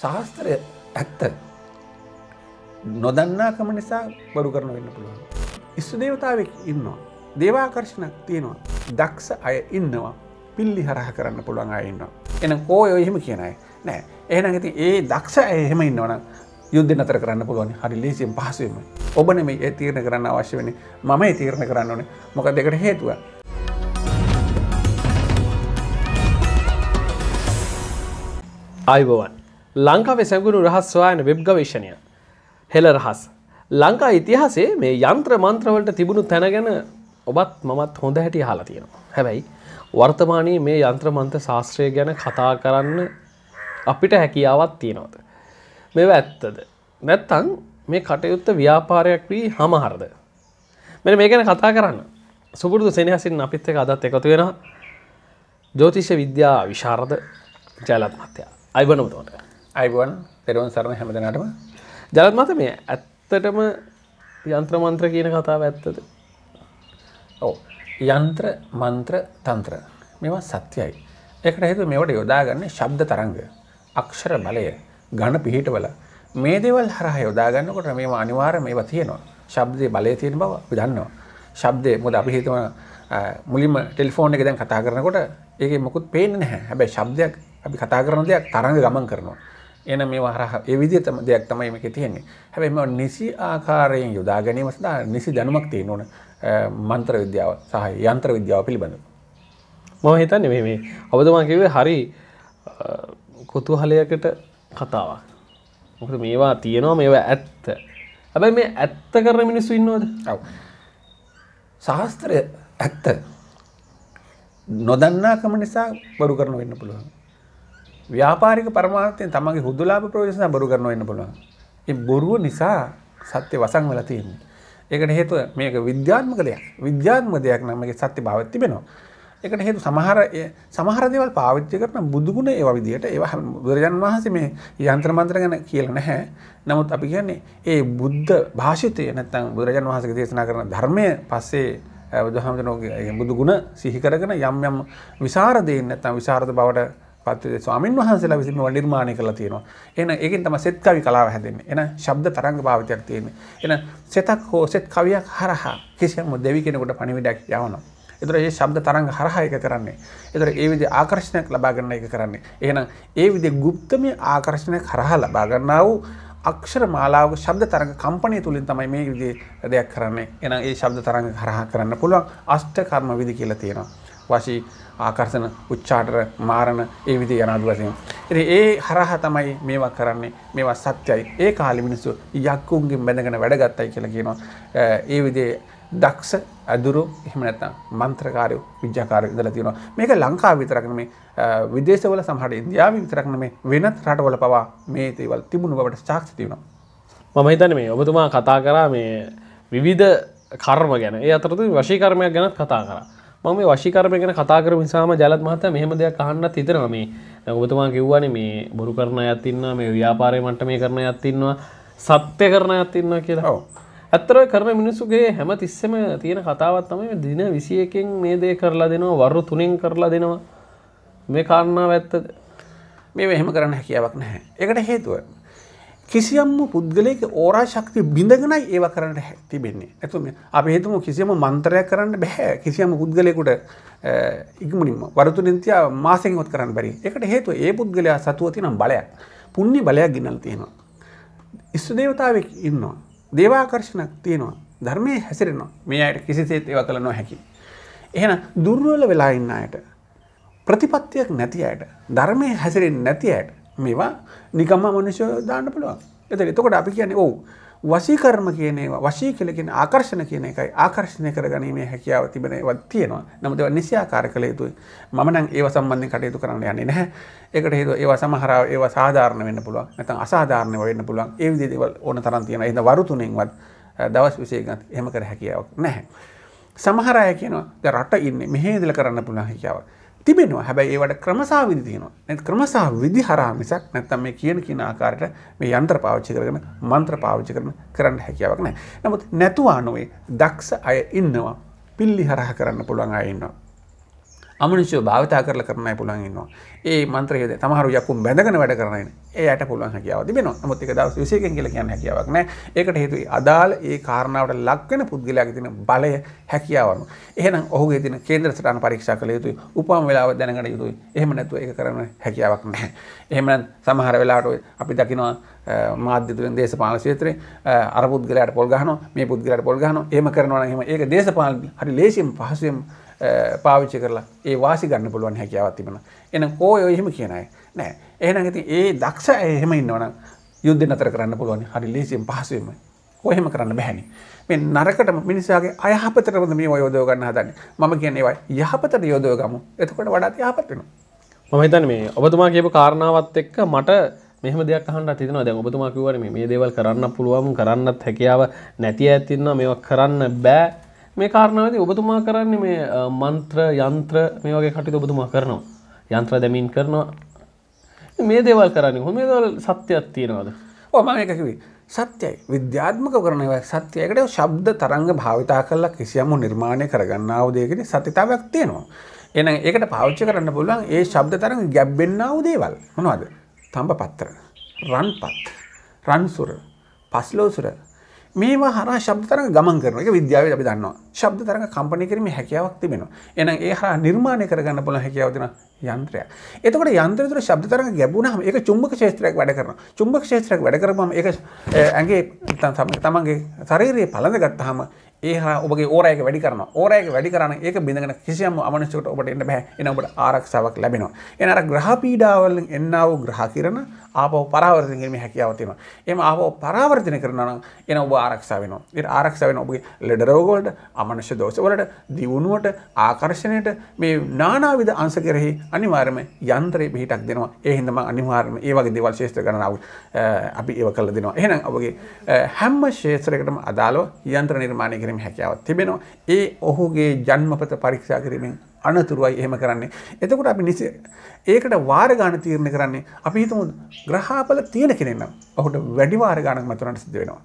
ශාස්ත්‍රය ඇත්ත නොදන්නාකම නිසා බරු කරන වෙන්න පුළුවන්. ඉස්සු දේවතාවෙක් ඉන්නවා. දේවාකර්ශණ තියෙනවා. දක්ෂ අය ඉන්නවා පිල්ලි හරහ කරන්න පුළුවන් අයන්නවා. එන කෝය එහෙම කියනයි නෑ එහන ඇති ඒ දක්ෂ එහෙම ඉන්නවන යුද්ධ නතර කරන්න පුළුවන් හරි ලේසියෙන් පහසුවම. ඔබන මේ ඒ තීරණ කරන්න අවශ්‍ය වෙන මම තීරණ කරන්න ඕන මොක දෙකට හේතුව. අයිබවන්. ලංකාවේ සැඟුණු රහස් සොයායන වෙබ් ගවේෂණය හෙළ රහස්. ලංකා ඉතිහාසේ මේ යන්ත්‍ර මන්ත්‍රවලට තිබුණු තැන ගැන ඔබත් මමත් හොඳ හැටි හලා තියෙනවා. හැබැයි වර්තමානයේ මේ යන්ත්‍රමන්ත ශාස්ත්‍රය ගැන කතා කරන්න අපිට හැකියාවත් තියෙනවද. මෙව ඇත්තද. නැත්තං මේ කටයුත්ත ව්‍යාපාරයක් වී හමහරද. මෙ මේ ගැන කතා කරන්න සුපුරදු සෙනහසින් අපිත් එක අදත් එකතු වෙන ජෝතිෂ විද්‍යා විශාරද ජයලත් මත්‍යයා අයිබනමුතුවට. අයිබුවන් තෙරවන් සරණ හැමදනටම ජලත්මත මේ ඇත්තටම යන්ත්‍රමන්ත්‍ර කියන කතාව ඇත්තද ඕ යන්ත්‍ර මන්ත්‍ර තන්ත්‍ර මෙවා සත්‍යයි එකට හේතු මෙවට යොදාගන්න ශබ්ද තරංග අක්ෂර බලය ගණ පිහිටවල මේ දේවල් හරහ යොදාගන්නකොට මේ අනිවාර මේවා තියෙනවා ශබ්දය බලය තියෙන බව දන්නවා ශබ්දය මුද අපිහිතම මුලින්ම ටෙල්ෆෝන් එක දැන් කතා කරනකොට ඒක මොකුත් පේන්නේ නැහැ හැබැයි ශබ්දයක් අපි කතා කරන දෙයක් තරංග ගමන් කරනවා එන මේ වරහ එවිදි තම දෙයක් තමයි මේක තියෙන්නේ හැබැයි නිසි ආකාරයෙන් යොදා ගැනීම සඳහා නිසි දැනුමක් තියෙන ඕන මන්ත්‍ර විද්‍යාව සහ යන්ත්‍ර විද්‍යාව පිළිබඳව මම හිතන්නේ මේ මේ ඔබතුමා කිව්වේ හරි කුතුහලයකට කතාවක් මොකද මේවා තියෙනවා මේවා ඇත්ත හැබැයි මේ ඇත්ත කරන මිනිස්සු ඉන්නවද ඔව් ශාස්ත්‍රය ඇත්ත නොදන්නාකම නිසා බඩු කරන වෙන්න පුළුවන් ව්‍යාපාරික පරමාර්ථයෙන් තමන්ගේ හුදුලාභ ප්‍රයෝජන සඳහා බොරු කරනවා වෙන්න පුළුවන්. ඒ බොරුව නිසා සත්‍ය වසන් වෙලා තියෙන්නේ. ඒකට හේතුව මේක විද්‍යාත්මක දෙයක්. විද්‍යාත්මක දෙයක් නම් මේකේ සත්‍ය භාවයක් තිබෙනවා. ඒකට හේතුව සමහර සමහර දේවල් පාවිච්චි කරන බුදුගුණ ඒවා විදියට ඒවා බුදුරජාණන් වහන්සේ මේ යంత్ర මන්ත්‍ර ගැන කියලා නැහැ. නමුත් අපි කියන්නේ ඒ බුද්ධ භාෂිතය නැත්නම් බුදුරජාණන් වහන්සේ දේශනා කරන ධර්මය පස්සේ බුදුහාමුදුරනෝගේ බුදුගුණ සිහි කරගෙන යම් යම් විසරදයෙන් නැත්නම් විසරද බවට පත්වේ ස්වාමන් වහන්සලා විසිම නිර්මාණය කලා තියෙනවා එන ඒකින් තම සෙත් කවි කලාව හැදෙන්නේ එන ශබ්ද තරංග භාවිතයක් තියෙන්නේ එන සෙතක් හෝ සෙත් කවියක් හරහා කිසියම දෙවි කෙනෙකුට පණිවිඩක් යවනවා එතර ඒ ශබ්ද තරංග හරහා එක කරන්නේ එතර ඒ විදි ආකර්ශණයක් ලබාගන්න එක කරන්නේ එහෙනම් ඒ විදි ගුප්තමය ආකර්ශණයක් හරහා ලබාගන්නා වූ අක්ෂර මාලාවක ශබ්ද තරඟ කම්පනය තුළින් තමයි මේ විදි දෙයක් කරන්නේ එන ඒ ශබ්ද තරඟ හරහා කරන්න පුළුවන් අෂ්ට කර්ම විදි කියලා තියෙනවා වශී ආකර්ෂණ උච්චාටර මාරණ ඒ විදි යනාද වසයෙන්. එරි ඒ හරහ තමයි මේවා කරන්නේ මේවා සත්‍යයි ඒ කාලි මිනිස්සු යක්කුන්ගේ බැඳගෙන වැඩගත්තයි කියලා කියනවා. ඒ විදේ දක්ෂ ඇදුරු එහමනැත්ත මන්ත්‍රකාරය විද්‍යාකාර ඉදල තියෙනවා මේක ලංකා විතරක්න මේ විදේශවල සහට ඉන්දයාාව විතරක්න මේ වෙනත් රටවල පවා මේ තේවල් තිබුණු බවට චාක්ෂ තියුණ මම හිතන මේ ඔබතුමා කතා කරා මේ විවිධ කර්ම ගැන ඒ අතරතු වශීකර්මයක් ගැනත් කතා කරා මම මේ වශිකර්ම ගැන කතා කරපු නිසාම ජලත් මහත්තයා මෙහෙම දෙයක් අහන්නත් හිතනවා මේ. දැන් ඔබතුමා කිව්වානේ මේ බොරු කරන අයත් ඉන්නවා මේ ව්‍යාපාරයේ මට්ටමේ කරන අයත් ඉන්නවා සත්‍ය කරන අයත් ඉන්නවා කියලා. ඔව්. ඇත්තටම කරන මිනිස්සුගේ හැම තිස්සෙම තියෙන කතාවක් තමයි මේ දින 21කින් මේ දේ කරලා දෙනවා වරු 3න් කරලා දෙනවා. මේ කාරණාව ඇත්තද? මේ මෙහෙම කරන්න හැකියාවක් නැහැ. ඒකට හේතුව කිසියම්ම පුද්ගලයක ඕරා ශක්ති බිඳගෙනයි ඒව කරන්න තිබෙන්නේ ඇතුම අප හේතුම කිසියම මන්තරයක් කරන්න බැහැ කිසියම පුද්ගලයකුට ඉක්මනින්ම වරතු නින්තිය මාසෙන්වත් කරන්න බැරි එකට හේතුව ඒ පුද්ගලයා සතුවති නම් බලයක් පුුණි බලයක් ගිනල් තියෙනවා. ඉස්තුදේවතාවක් ඉන්නවා. දේවාකර්ශණක් තියෙනවා ධර්මය හැසිරෙනවා මේ අයට කිසිසේත් ඒව කළ නොහැකි. එහෙන දුර්වල වෙලා ඉන්න අයට ප්‍රතිපත්තියක් නැති අයට ධර්මය හැසිරෙන් නැති අයට මේවා නිකම්ම මනුෂ්‍ය දාන්න පුළුවන් එත එතකොට අපි කියන්නේ ඔවු වසීකර්ම කියනවා වශී කලකින් ආකර්ශණ කියන එකයි ආකර්ශණය කර ගැනීමේ හැකියාව තිබෙනවත් තියෙනවා නමුත් නිසියාකාර කළ යුතුයි මම නම් ඒව සම්බන්ධයෙන් කටයුතු කරන්න යන්නේ නැහැ ඒකට හේතුව ඒවා සමහරව ඒවා සාධාරණ වෙන්න පුළුවන් නැත්නම් අසාධාරණ වෙන්න පුළුවන් ඒ විදිහේ දේවල් ඕන තරම් තියෙනවා එහෙනම් වරු තුනෙන්වත් දවස් 20 ගන්න එහෙම කර හැකියාවක් නැහැ සමහර අය කියනවා දැන් රට ඉන්නේ මෙහෙ ඉඳලා කරන්න පුළුවන් හැකියාවක් තිබෙනවා හැබැයි ඒවට ක්‍රමසා විදිතියනවා නැත් ක්‍රමසා විදි හරා මිසක් නැත්තම් මේ කියන කියන ආකාරයට මේ යන්ත්‍ර පාවිච්චි කරගෙන මන්ත්‍ර පාවිච්චි කරන කරන්න හැකියාවක් නෑ නමුත් නැතුවා නොවේ දක්ෂ අය ඉන්නවා පිල්ලි හරහ කරන්න පුළුවන් අය ඉන්නවා අමනිශෝ භාවිතා කරලා කරන්නයි පුළුවන් ඉන්නවා. ඒ මන්ත්‍රයද තමහරු යකුම් බැඳගෙන වැඩ කරනයින. එයාට පුළුවන් හැකියාව තිබෙනවා. නමුත් ඒක දවස් 21කින් කියලා කියන්න හැකියාවක් නැහැ. ඒකට හේතුව අදාළ ඒ කාරණාවට ලක් වෙන පුද්ගලයාගේ තියෙන බලය හැකියාව අනුව. එහෙනම් ඔහුගේ තියෙන කේන්ද්‍ර සටහන පරීක්ෂා කළ යුතුයි. උපම වේලාව දැනගන්න යුතුයි. එහෙම නැතුව ඒක කරන්න හැකියාවක් නැහැ. එහෙමනම් සමහර වෙලාවට අපි දකිනවා මාධ්‍ය තුලින් දේශපාලන ක්ෂේත්‍රේ අර පුද්ගලයාට පොල් ගහනවා මේ පුද්ගලයාට පොල් ගහනවා එහෙම කරනවා නම් එහෙම ඒක දේශපාලන හරි ලේසියෙන් පහසුවෙන් පාවිච්චි කරලා ඒ වාසි ගන්න පුළුවන් හැකියාවත් තිබෙන එන කෝ එහෙම කියනයි නෑ එහෙනම් ඉතින් ඒ දක්ෂ එහෙම ඉන්නවනම් යුද්ධ නතර කරන්න පුළුවන් හරි ලේසියෙන් පහසුවෙම කොහෙම කරන්න බැහැනි මේ නරකටම මිනිසාගේ අයහපතටම මේ යොදව ගන්න හදන්නේ මම කියන්නේ ඒවා යහපතට යොදව ගමු එතකොට වඩාත් යහපත් වෙනවා මම හිතන්නේ මේ ඔබතුමා කියපු කාරණාවත් එක්ක මට මෙහම දෙයක් අහන්න තිනවා දැන් ඔබතුමා කිව්වනේ මේ දේවල් කරන්න පුළුවන් කරන්නත් හැකියාව නැති ඇතින්නවා මේවා කරන්න බෑ මේ කාරණාවද ඔබතුමා කරන්නේ මේ මන්ත්‍ර යන්ත්‍ර මේ වගේ කටයුතු ඔබතුමා කරනවා යන්ත්‍ර දැමීන් කරනවා මේ දේවල් කරන්නේ කොහොමද දේවල් සත්‍යයක් තියනවාද ඔව් මම ඒක කිව්වේ සත්‍යයි විද්‍යාත්මක කරන සත්‍යයකට ශබ්ද තරංග භාවිතා කරලා කිසියම් නිර්මාණය කරගන්නාව දෙයකට සතිතාවයක් තියෙනවා. එහෙනම් ඒකට පාවිච්චි කරන්න පුළුවන් ඒ ශබ්ද තරංග ගැබ්බෙන්නා වූ දේවල් මොනවද? තඹ පත්‍ර, රන් පත්, රන් සුර, පස්ලෝ සුර, මේවා හර ශබ්ද තරග ගමන් කරන එක විද්‍යාව අපි දන්නවා ශබ්ද තරග කම්පනය කිරීම හැකියාවක් තිබෙනවා එන ඒ හා නිර්මාණය කරගන්න පොළ හැකියාවතින යන්ත්‍රය එතකට යන්ත්‍රතුර ශබ්ද තරග ගැබුණහම එක චුම්භක ශේත්‍රයක් වැඩ කරන චුම්භක ශේත්‍රයක් වැඩ කරම එක ඇගේ තමන්ගේ ශරීරයේ පළඳ ගත්තහම ඒ හා ඔබගේ ඕරයක වැඩි කරන ඕරයක වැඩි කරන ඒක බිඳගෙන කිසියම් අමනශකට ඔබට එන්න බැහැ එන ඔබට ආරක්ෂාවක් ලැබෙනවා එන අර ග්‍රහපීඩාවලින් එන්නාව ග්‍රහ කිරණ ආපහු පරාවර්තන කිරීමේ හැකියාව තියෙනවා. එහෙම ආපහු පරාවර්තන කරනවා නම් එන ඔබ ආරක්ෂා වෙනවා. ඊට ආරක්ෂා වෙන ඔබගේ ලෙඩ රෝග වලට, අමනුෂ්‍ය දෝෂ වලට, දියුණුවට, ආකර්ෂණයට මේ නානාවිධ අංශ කෙරෙහි අනිවාර්යම යන්ත්‍රේ පිටක් දෙනවා. ඒ හින්දා මම අනිවාර්යම ඒ වගේ දේවල් ශේෂ්ත්‍ර ගණනාව අපි ඒව කරලා දෙනවා. එහෙනම් ඔබගේ හැම ශේෂ්ත්‍රයකටම අදාළව යන්ත්‍ර නිර්මාණය කිරීමේ හැකියාවක් තිබෙනවා. ඒ ඔහුගේ ජන්මපත පරීක්ෂා කිරීමෙන් අනතුරුවයි එහෙම කරන්නේ. එතකොට අපි නිසි ඒකට වාර ගාන තීරණය කරන්නේ අපි හිතමු ග්‍රහාපල තියෙන කෙනෙක් නම් ඔහුට වැඩි වාර ගානක් මතුරන්න සිද්ධ වෙනවා.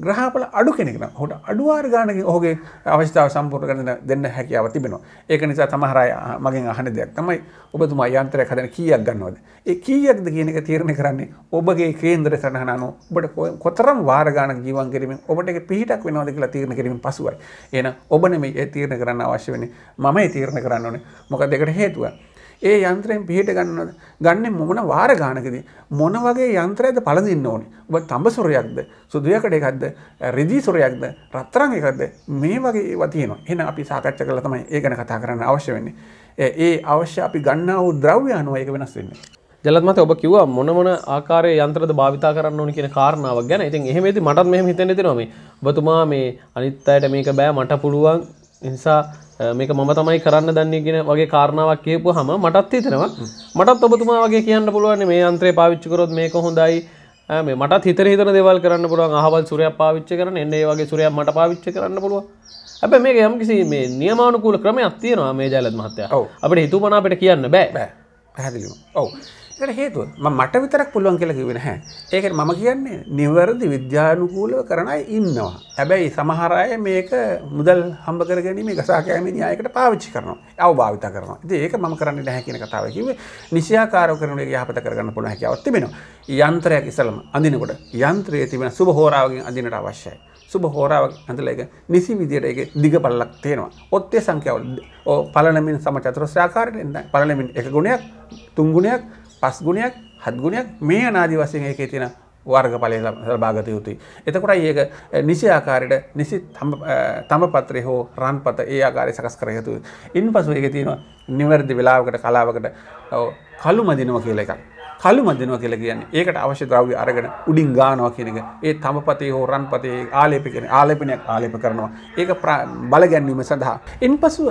ග්‍රහපල අඩු කෙනෙක් නම් හොට අඩුවාර් ගානකින් ඔහුගේ අවස්ථාව සම්පූර්ණ කරන දෙන්න හැකියාව තිබෙනවා. ඒක නිසා සමහර අය මගෙන් අහන දෙයක් තමයි ඔබතුමා යන්ත්‍රයක් හදන කීයක් ගන්නවද? ඒ කීයක්ද කියන එක තීරණය කරන්නේ ඔබගේ කේන්දර සටහන අනුව ඔබට කොතරම් වාර ගානක් ජීවත් කිරීමෙන් ඔබට ඒක පිහිටක් වෙනවද කියලා තීරණය කිරීමෙන් පසුවයි. එහෙනම් ඔබ නෙමෙයි ඒ තීරණය කරන්න අවශ්‍ය වෙන්නේ. මම ඒ තීරණය කරන්න ඕනේ. මොකද ඒකට හේතුව ඒ යන්ත්‍රයෙන් පිහිට ගන්නවද ගන්නේ මොන වාර ගානකද මොන වගේ යන්ත්‍රයද පළඳින්න ඕනේ ඔබ තඹසොරයක්ද සුදුයකට එකක්ද රෙදි සොරයක්ද රත්තරන් එකක්ද මේ වගේ ඒවා තියෙනවා එහෙනම් අපි සාකච්ඡා කරලා තමයි ඒ ගැන කතා කරන්න අවශ්‍ය වෙන්නේ ඒ අවශ්‍ය අපි ගන්නා වූ ද්‍රව්‍ය අනුව ඒක වෙනස් වෙන්නේ ජලත්මත ඔබ කිව්වා මොන මොන ආකාරයේ යන්ත්‍රද භාවිතා කරන්න ඕනේ කියන කාරණාවක් ගැන ඉතින් එහෙම ඉතින් මටත් මෙහෙම හිතෙන්න දෙනවා මේ ඔබතුමා මේ අනිත් අයට මේක බෑ මට පුළුවන් නිසා මේක මම තමයි කරන්න දන්නේ කියෙන වගේ කාරණාවක් කියපු හම මටත් හිතෙනවා මටත් ඔබතුමා වගේ කියන්න පුළුවන් මේ අන්ත්‍රය පාවිච්චිකරොත් මේක හොඳයි මේ මට හිත හිතන දෙවල් කරන්න පුළුවන් අහවල් සුරයක් පාවිච්ච කරන එන්නේ වගේ සුරයක් මට පාවිච්චි කරන්න පුළුව ඇැ මේක යම් කිසි මේ නියමානුකූල ක්‍රමයක් තියෙනවා මේ ජයලත් මහත්තය අපට හිතුමනාපට කියන්න බෑ පැහැදිලිව ඔව එකට හේතුව මට විතරක් පුළුවන් කියලා කිවෙන හැ ඒකට මම කියන්නේ නිවැරදි විද්‍යානුකූලව කරනයි ඉන්නවා හැබැයි සමහරය මේක මුදල් හම්බ කරගැනීම ගසාකෑම න්යායකට පාවිච්චි කරනවා අව භාවිත කරනවා ඒක ම කරන්න දැහැකින කතාවකිව නිසියාකාර කරන යහපත කරගන්න පුළ හැකවත්තිබෙන යන්ත්‍රයක් ඉසලම අඳනකොට යන්ත්‍රයේ තිබෙන සුබ හෝරාවගෙන් අඳනට අවශ්‍යයි සුබ හෝරාවක් ඇඳලා ඒක නිසි විදියට ඒක දිග පළලක් තේනවා. ඔත්තේ සංඛ්‍යාවල පළලමින් සම චතුරස්‍ර ආකාරයට එන්න. පළලමින් එක ගුණයක්, තුන් ගුණයක්, පස් ගුණයක්, හත් ගුණයක් මේ අනාදි වශයෙන් ඒකේ තියෙන වර්ගඵලය ලබාගත යුතුයි. එතකොට ඒක නිසි ආකාරයට නිසි තම පත්‍රය හෝ රන් පත ඒ ආකාරය සකස් කර යුතුයි. ඉන් පසු ඒක තියෙනවා නිවැරදි වෙලාවකට කලාවකට කළුම දිනව කියලා එකක්. කළු මදනවා කියලා කියන්නේ ඒකට අවශ්‍ය ද්‍රව්‍ය අරගෙන උඩින් ගානවා කියන එක ඒ තමපතේ හෝ රන්පතේ ආලේප කියන ආලේපනයක් ආලේප කරනවා ඒක බල ගැන්වීම සඳහා ඉන්පසුව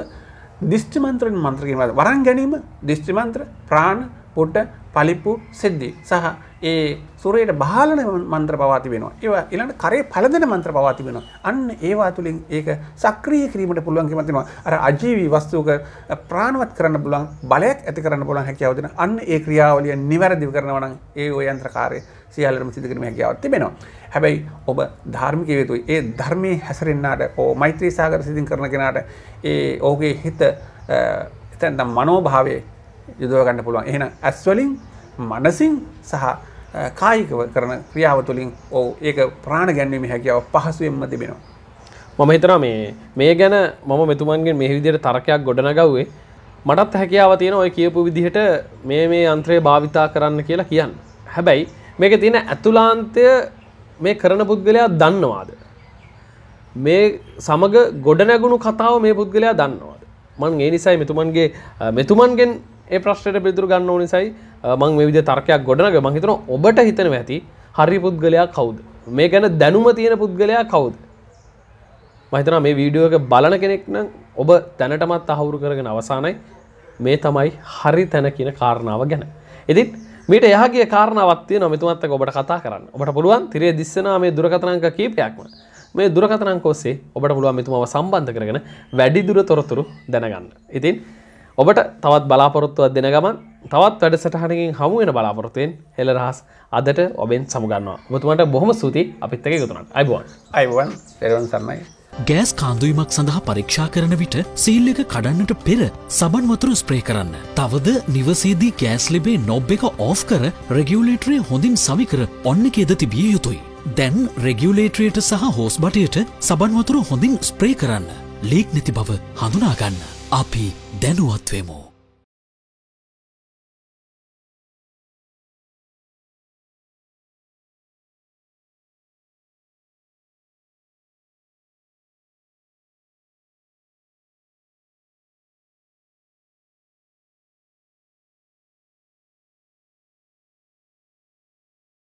දිෂ්ටි මන්ත්‍රෙන් මන්ත්‍ර කියන වරන් ගැනීම දිෂ්ටි මන්ත්‍ර ප්‍රාණ පොට පලිප්පු සෙද්දි සහ ඒ සුරයට බාලන මන්ත්‍ර පවාති වෙනවා ඒවා එලට කරේ පලදන මන්ත්‍ර පවාති වෙන අන්න ඒවා තුළින් ඒක සක්‍රිය කිරීමට පුළුවන් කිමතිවා අර අජීවී වස්තුූක ප්‍රාණවත් කරන්න පුලන් බලයක් ඇති කරන්න පුලන් හැකිවදෙන අන්න ඒ ක්‍රියාවලිය නිවැරදිව කරනවන ඒ යන්ත්‍රකාරය සියල්ලම සිදුකරම හැකියාවත් තිබෙනවා හැබැයි ඔබ ධර්මික වේතුයි ඒ ධර්මය හැසරෙන්න්නට ඕ මෛත්‍රී සාගර සිතින් කරන කෙනාට ඒ ඕගේ හිත එතැන්නම් මනෝභාවේ යුදවගන්න පුළුවන් එහෙන ඇස්වලින් මනසින් සහ කායිකව කරන ක්‍රියාව තුළින් ඔව ඒක ප්‍රාණ ගැන්වීම හැකියාව පහසුවෙන්ම තිබෙනවා. මම හිතනවා මේ මේ ගැන මම මෙතුමන්ගේ මේ විදියට තරකයක් ගොඩනගව්වේ මටත් හැකියාව තියෙන ඔය කියපු විදිහට මේ මේ අන්ත්‍රය භාවිතා කරන්න කියලා කියන්න. හැබැයි මේක තියෙන ඇතුලාන්තය මේ කරන පුද්ගලයා දන්නවාද. මේ සමග ගොඩනැගුණු කතාව මේ පුද්ගලයා දන්නවාද. මන් ඒ නිසයි මෙතුමන්ගේ මෙතුමන්ගෙන් ඒ ප්‍රශ්යට පිදුරු ගන්න ඕනිසයි මං විද තර්කයක් ගොඩනග මහිතන ඔබට හිතන ඇති හරි පුද්ගලයා කවුද මේ ගැන දැනුම තියෙන පුද්ගලයා කවුද මහිතන මේ වීඩියෝ එක බලන කෙනෙක් නම් ඔබ තැනටමත් අහවුරු කරගෙන අවසානයි මේ තමයි හරි තැන කියන කාරණාව ගැන එදිත් මීට යහගේ කාරණාවත්ය නොමතුමත්ත ඔබට කතා කරන්න ඔබට පුළුවන් තිරේ දිස්සනා මේ දුරකතනංක කීපයක්ම මේ දුරකතනංකෝසේ ඔබට පුළුවන් මෙතුමව සම්බන්ධ කරගෙන වැඩිදුර තොරතුරු දැනගන්න. ඉතින් ඔබට තවත් බලාපොරොත්තුවත් දෙන ගමන් තවත් වැඩසටහනකින් හමුවෙන බලාපොරොත්තුවෙන් හෙළ රහස් අදට ඔබෙන් සමුගන්නවා මුතුමට බොහොම සූති අපිත්තක යුතුනක් අයිබුවන් අයිබුවන් පෙරවන් සන්නයි ගෑස් කාන්දුවීමක් සඳහා පරීක්ෂා කරන විට සීල් එක කඩන්නට පෙර සබන් වතුර ස්ප්‍රේ කරන්න. තවද නිවසේදී ගෑස් ලෙබේ නොබ් එක ඕෆ් කර රෙගියුලේටරේ හොඳින් සවිකර ඔන්න එකෙද තිබිය යුතුයි. දැන් රෙගියුලේටරයට සහ හෝස් බටයට සබන් වතුර හොඳින් ස්ප්‍රේ කරන්න. ලීක් නැති බව හඳුනාගන්න. අපි දැනුවත්වෙමු.